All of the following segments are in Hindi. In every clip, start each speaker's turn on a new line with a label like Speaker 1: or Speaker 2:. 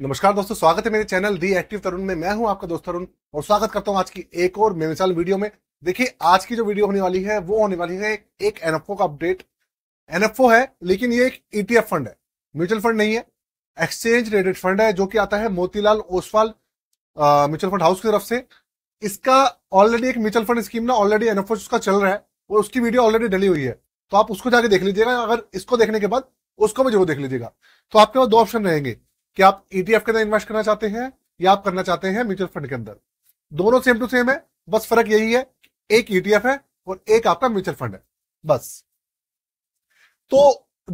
Speaker 1: नमस्कार दोस्तों स्वागत है मेरे चैनल दी एक्टिव तरुण में मैं हूं आपका दोस्त तरुण और स्वागत करता हूं आज की एक और साल वीडियो में देखिए आज की जो वीडियो होने वाली है वो होने वाली है एक एनएफओ का अपडेट एनएफओ है लेकिन ये एक ईटीएफ e फंड है म्यूचुअल फंड नहीं है एक्सचेंज रेडेड फंड है जो कि आता है Motilal Oswal mutual fund house की तरफ से इसका ऑलरेडी एक म्यूचुअल फंड स्कीम ना ऑलरेडी एनएफओ उसका चल रहा है और उसकी वीडियो ऑलरेडी डली हुई है तो आप उसको जाके देख लीजिएगा अगर इसको देखने के बाद उसको भी जरूर देख लीजिएगा तो आपके पास दो ऑप्शन रहेंगे कि आप ईटीएफ e के अंदर इन्वेस्ट करना चाहते हैं या आप करना चाहते हैं म्यूचुअल फंड के अंदर दोनों सेम टू सेम है बस फर्क यही है एक ईटीएफ e है और एक आपका म्यूचुअल फंड है बस तो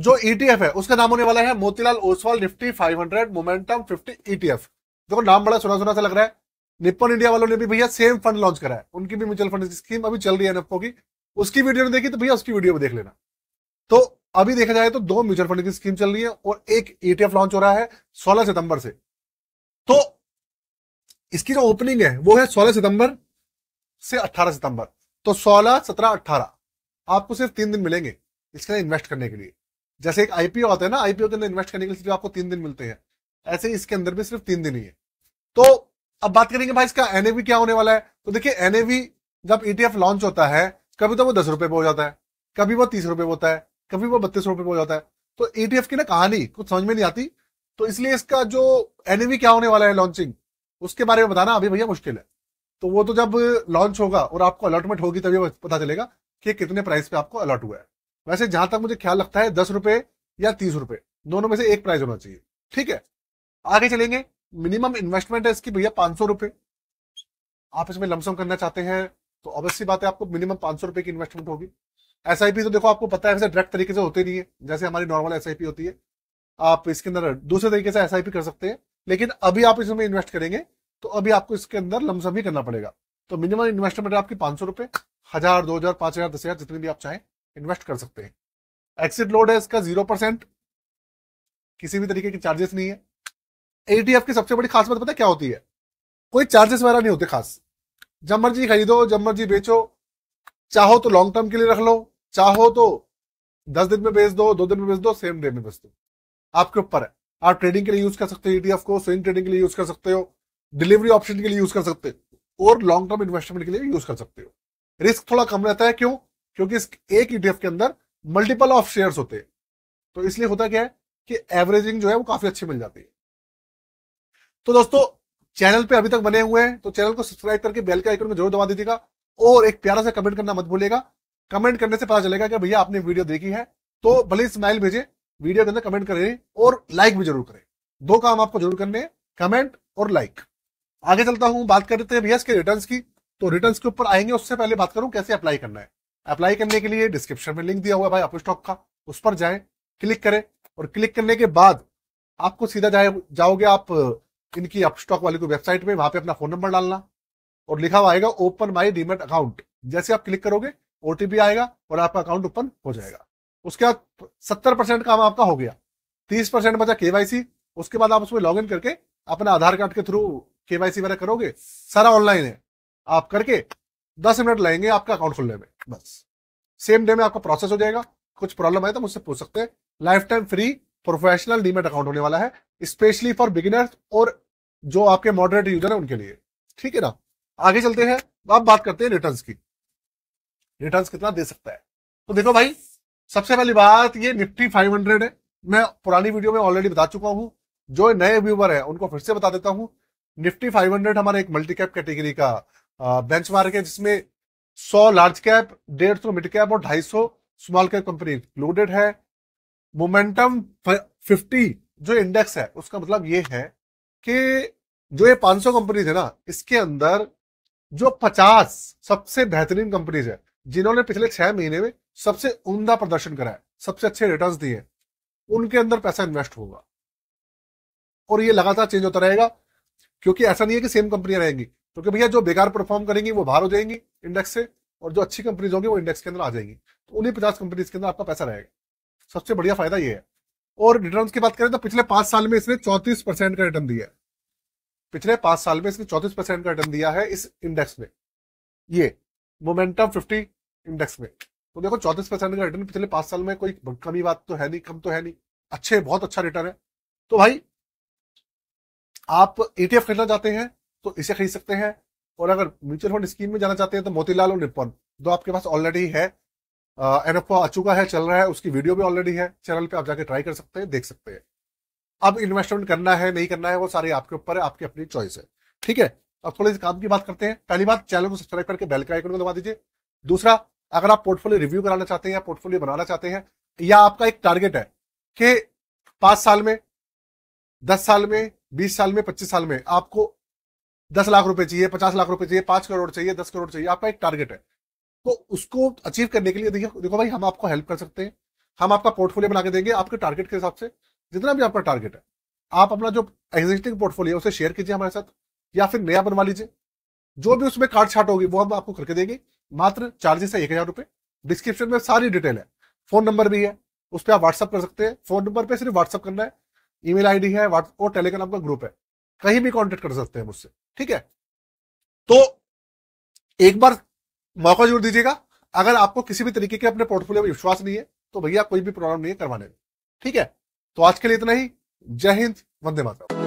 Speaker 1: जो ईटीएफ e है उसका नाम होने वाला है मोतीलाल ओसवाल निफ्टी 500 मोमेंटम 50 ईटीएफ देखो नाम बड़ा सुना सुना सा लग रहा है निपन इंडिया वालों ने भी भैया सेम फंड लॉन्च करा है उनकी भी म्यूचुअल फंड स्कीम अभी चल रही है निप्पो की उसकी वीडियो ने देखी तो भैया उसकी वीडियो में देख लेना तो अभी देखा जाए तो दो म्यूचुअल फंड की स्कीम चल रही है और एक ईटीएफ लॉन्च हो रहा है 16 सितंबर से तो इसकी जो ओपनिंग है वो है 16 सितंबर से 18 सितंबर तो 16 17 18 आपको सिर्फ तीन दिन मिलेंगे इसके लिए इन्वेस्ट करने के लिए जैसे एक आईपीओ आता है ना आईपीओ के अंदर इन्वेस्ट करने के लिए सिर्फ आपको तीन दिन मिलते हैं ऐसे ही इसके अंदर भी सिर्फ तीन दिन ही है तो अब बात करेंगे भाई इसका एनएवी क्या होने वाला है तो देखिए एनएवी जब ईटीएफ e लॉन्च होता है कभी तो वो दस रुपए पे हो जाता है कभी वो तीस रुपए पे होता है कभी वो बत्तीस रुपए हो जाता है तो ईटीएफ की ना कहानी कुछ समझ में नहीं आती तो इसलिए इसका जो एनिमी क्या होने वाला है लॉन्चिंग उसके बारे में बताना अभी भैया मुश्किल है तो वो तो जब लॉन्च होगा और आपको अलॉटमेंट होगी तभी पता चलेगा कि कितने प्राइस पे आपको अलॉट हुआ है वैसे जहां तक मुझे ख्याल लगता है दस रुपए या तीस रुपए दोनों में से एक प्राइस होना चाहिए ठीक है आगे चलेंगे मिनिमम इन्वेस्टमेंट है इसकी भैया पांच सौ रुपए आप इसमें लमसम करना चाहते हैं तो अवश्य बात है आपको मिनिमम पांच सौ रुपए की इन्वेस्टमेंट होगी एस तो देखो आपको पता है डायरेक्ट तरीके से होते नहीं है जैसे हमारी नॉर्मल एस होती है आप इसके अंदर दूसरे तरीके से एस कर सकते हैं लेकिन अभी आप इसमें इन्वेस्ट करेंगे तो अभी आपको इसके अंदर लमसम ही करना पड़ेगा तो मिनिमम इन्वेस्टमेंट आपकी पांच सौ रुपए हजार दो हजार पांच हजार दस हजार जितने भी आप चाहें इन्वेस्ट कर सकते हैं एक्सिट लोड है इसका जीरो परसेंट किसी भी तरीके की चार्जेस नहीं है एटीएफ की सबसे बड़ी खास बात पता क्या होती है कोई चार्जेस वगैरह नहीं होते खास जब मर्जी खरीदो जब मर्जी बेचो चाहो तो लॉन्ग टर्म के लिए रख लो चाहो तो दस दिन में बेच दो दो दिन में बेच दो सेम डे में बेच दो आपके ऊपर है आप ट्रेडिंग के लिए यूज कर सकते हो ईटीएफ e को स्विंग ट्रेडिंग के लिए यूज कर सकते हो डिलीवरी ऑप्शन के लिए यूज कर सकते हो और लॉन्ग टर्म इन्वेस्टमेंट के लिए यूज कर सकते हो रिस्क थोड़ा कम रहता है क्यों क्योंकि इस एक ईटीएफ e के अंदर मल्टीपल ऑफ शेयर होते हैं तो इसलिए होता क्या है कि एवरेजिंग जो है वो काफी अच्छी मिल जाती है तो दोस्तों चैनल पे अभी तक बने हुए हैं तो चैनल को सब्सक्राइब करके बेल के आइकन को जरूर दबा दीजिएगा और एक प्यारा सा कमेंट करना मत भूलेगा कमेंट करने से पता चलेगा कि भैया आपने वीडियो देखी है तो भले स्माइल भेजे वीडियो के अंदर कमेंट करें और लाइक भी जरूर करें दो काम आपको जरूर करने कमेंट और लाइक आगे चलता हूं बात करते हैं भैया इसके रिटर्न की तो रिटर्न के ऊपर आएंगे उससे पहले बात करूं कैसे अप्लाई करना है अप्लाई करने के लिए डिस्क्रिप्शन में लिंक दिया हुआ है भाई अपने स्टॉक का उस पर जाए क्लिक करें और क्लिक करने के बाद आपको सीधा जाए जाओगे आप इनकी अपस्टॉक वाली को वेबसाइट पे वहां पे अपना फोन नंबर डालना और लिखा हुआ आएगा ओपन माई डीमेट अकाउंट जैसे आप क्लिक करोगे ओटीपी आएगा और आपका अकाउंट ओपन हो जाएगा उसके बाद सत्तर परसेंट काम आपका हो गया तीस परसेंट बचा केवाईसी उसके बाद आप उसमें लॉग करके अपना आधार कार्ड के थ्रू केवाईसी वगैरह करोगे सारा ऑनलाइन है आप करके दस मिनट लगेंगे आपका अकाउंट खुलने में बस सेम डे में आपका प्रोसेस हो जाएगा कुछ प्रॉब्लम आए तो मुझसे पूछ सकते हैं life time free professional demat account होने वाला है स्पेशली फॉर बिगिनर्स और जो आपके मॉडरेट यूजर है उनके लिए ठीक है ना आगे चलते हैं अब बात करते हैं रिटर्न की रिटर्न कितना दे सकता है तो देखो भाई सबसे पहली बात ये निफ्टी 500 है मैं पुरानी वीडियो में ऑलरेडी बता चुका हूं जो नए व्यूवर है उनको फिर से बता देता हूं निफ्टी 500 हमारा एक मल्टी कैप कैटेगरी का बेंच है जिसमें 100 लार्ज कैप डेढ़ सौ मिड कैप और 250 स्मॉल कैप कंपनी इंक्लूडेड है मोमेंटम 50 जो इंडेक्स है उसका मतलब ये है कि जो ये 500 कंपनीज है ना इसके अंदर जो पचास सबसे बेहतरीन कंपनीज है जिन्होंने पिछले छह महीने में सबसे उमदा प्रदर्शन करा है सबसे अच्छे रिटर्न दिए उनके अंदर पैसा इन्वेस्ट होगा और ये लगातार चेंज होता रहेगा क्योंकि ऐसा नहीं है कि सेम कंपनियां रहेंगी क्योंकि तो भैया जो बेकार परफॉर्म करेंगी वो बाहर हो जाएंगी इंडेक्स से और जो अच्छी कंपनीज होंगी वो इंडेक्स के अंदर आ जाएंगी तो उन्हीं पचास कंपनीज के अंदर आपका पैसा रहेगा सबसे बढ़िया फायदा ये है और रिटर्न की बात करें तो पिछले पांच साल में इसने चौंतीस परसेंट का रिटर्न दिया है पिछले पांच साल में इसने चौतीस परसेंट का रिटर्न दिया है इस इंडेक्स में ये मोमेंटम फिफ्टी इंडेक्स में तो देखो चौतीस परसेंट का रिटर्न पिछले पांच साल में कोई कमी बात तो है नहीं कम तो है नहीं अच्छे बहुत अच्छा रिटर्न है तो भाई आप ईटीएफ खरीदना चाहते हैं तो इसे खरीद सकते हैं और अगर म्यूचुअल फंड स्कीम में जाना चाहते हैं तो मोतीलाल और निपन दो आपके पास ऑलरेडी है एन एफ आ चुका है चल रहा है उसकी वीडियो भी ऑलरेडी है चैनल पे आप जाके ट्राई कर सकते हैं देख सकते हैं अब इन्वेस्टमेंट करना है नहीं करना है वो सारी आपके ऊपर है आपकी अपनी चॉइस है ठीक है अब थोड़े से काम की बात करते हैं पहली बात चैनल को सब्सक्राइब करके बेल के आइकन को दबा दीजिए दूसरा अगर आप पोर्टफोलियो रिव्यू कराना चाहते हैं या पोर्टफोलियो बनाना चाहते हैं या आपका एक टारगेट है कि पांच साल में दस साल में बीस साल में पच्चीस साल में आपको दस लाख रुपए चाहिए पचास लाख रुपए चाहिए पांच करोड़ चाहिए दस करोड़ चाहिए आपका एक टारगेट है तो उसको अचीव करने के लिए देखिए देखो भाई हम आपको हेल्प कर सकते हैं हम आपका पोर्टफोलियो बना के देंगे आपके टारगेट के हिसाब से जितना भी आपका टारगेट है आप अपना जो एग्जिस्टिंग पोर्टफोलियो उसे शेयर कीजिए हमारे साथ या फिर नया बनवा लीजिए जो भी उसमें कार्ड छाट होगी वो हम आपको करके देंगे मात्र चार्जेस है एक हजार रुपए डिस्क्रिप्शन में सारी डिटेल है फोन नंबर भी है उस पर आप व्हाट्सअप कर सकते हैं फोन नंबर पर सिर्फ व्हाट्सअप करना है आई डी है और टेलीग्राम का ग्रुप है कहीं भी कॉन्टेक्ट कर सकते हैं मुझसे ठीक है तो एक बार मौका जरूर दीजिएगा अगर आपको किसी भी तरीके के अपने पोर्टफोलियो में विश्वास नहीं है तो भैया कोई भी प्रॉब्लम नहीं है करवाने में ठीक है तो आज के लिए इतना ही जय हिंद वंदे मातरम